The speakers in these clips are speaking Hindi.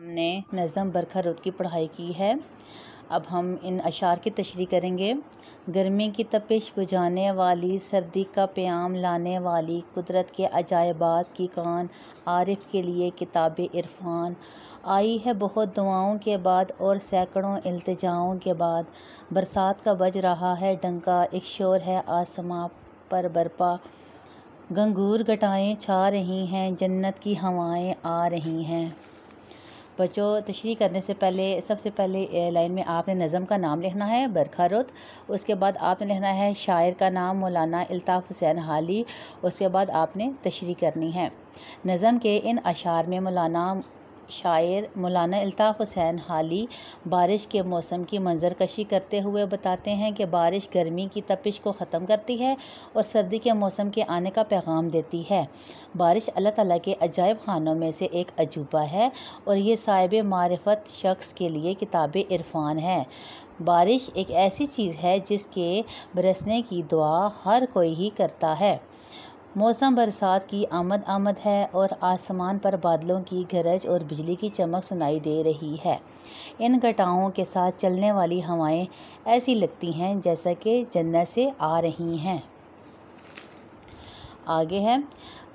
हमने नज़म बरखा की पढ़ाई की है अब हम इन अशार की तशरी करेंगे गर्मी की तपिश बुझाने वाली सर्दी का प्याम लाने वाली कुदरत के अजायबात की कान आरिफ के लिए किताब इरफान आई है बहुत दुआओं के बाद और सैकड़ों अल्तजाओं के बाद बरसात का बज रहा है डंका एक शोर है आसमां पर बरपा गंगूर घटाएँ छा रही हैं जन्नत की हवाएं आ रही हैं बच्चों तशरी करने से पहले सबसे पहले लाइन में आपने नज़म का नाम लिखना है बरखा रुत उसके बाद आपने लिखना है शायर का नाम मौलाना अल्ताफ़ हुसैन हाली उसके बाद आपने तशरी करनी है नज़म के इन अशार में मौलाना शायर मौलाना अल्ताफ़ हुसैन हाली बारिश के मौसम की मंज़रकशी करते हुए बताते हैं कि बारिश गर्मी की तपिश को ख़त्म करती है और सर्दी के मौसम के आने का पैगाम देती है बारिश अल्लाह ताला के अजायब खानों में से एक अजूबा है और ये साहिब मारफत शख्स के लिए किताब इरफान है बारिश एक ऐसी चीज़ है जिसके बरसने की दुआ हर कोई ही करता है मौसम बरसात की आमद आमद है और आसमान पर बादलों की गरज और बिजली की चमक सुनाई दे रही है इन घटाओं के साथ चलने वाली हवाएं ऐसी लगती हैं जैसा कि जन्नत से आ रही हैं आगे है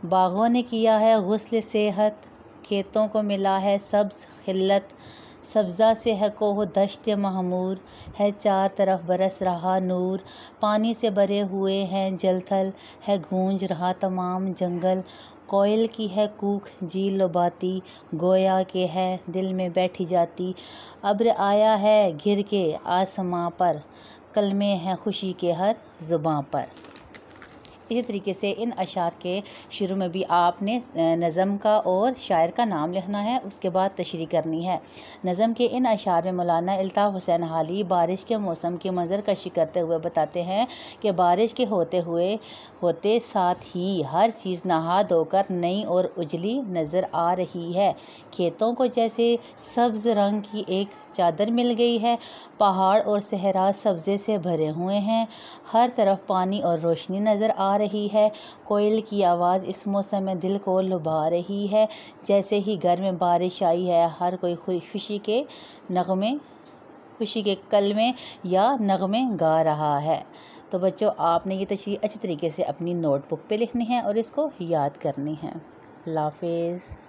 बागों ने किया है गसल सेहत खेतों को मिला है सब्ज़ हिल्लत सब्ज़ा से है कोह दश्त महमूर है चार तरफ बरस रहा नूर पानी से भरे हुए हैं जलथल है गूंज रहा तमाम जंगल कोयल की है कूक जी लुबाती गोया के है दिल में बैठी जाती अब्र आया है घिर के आसमां पर कलमे हैं खुशी के हर जुबां पर इसी तरीके से इन अशार के शुरू में भी आपने नज़म का और शायर का नाम लिखना है उसके बाद तशरी करनी है नज़म के इन अशार में मौलाना अल्ताफ़ हुसैन हाली बारिश के मौसम की मंजर कशी करते हुए बताते हैं कि बारिश के होते हुए होते साथ ही हर चीज़ नहा धोकर नई और उजली नज़र आ रही है खेतों को जैसे सब्ज़ रंग की एक चादर मिल गई है पहाड़ और सहरा सब्ज़े से भरे हुए हैं हर तरफ पानी और रोशनी नज़र आ रही है कोयल की आवाज़ इस मौसम में दिल को लुभा रही है जैसे ही घर में बारिश आई है हर कोई खुशी के नगमे खुशी के कल में या नगमे गा रहा है तो बच्चों आपने ये तशरी अच्छे तरीके से अपनी नोटबुक पे लिखनी है और इसको याद करनी है लाफिज़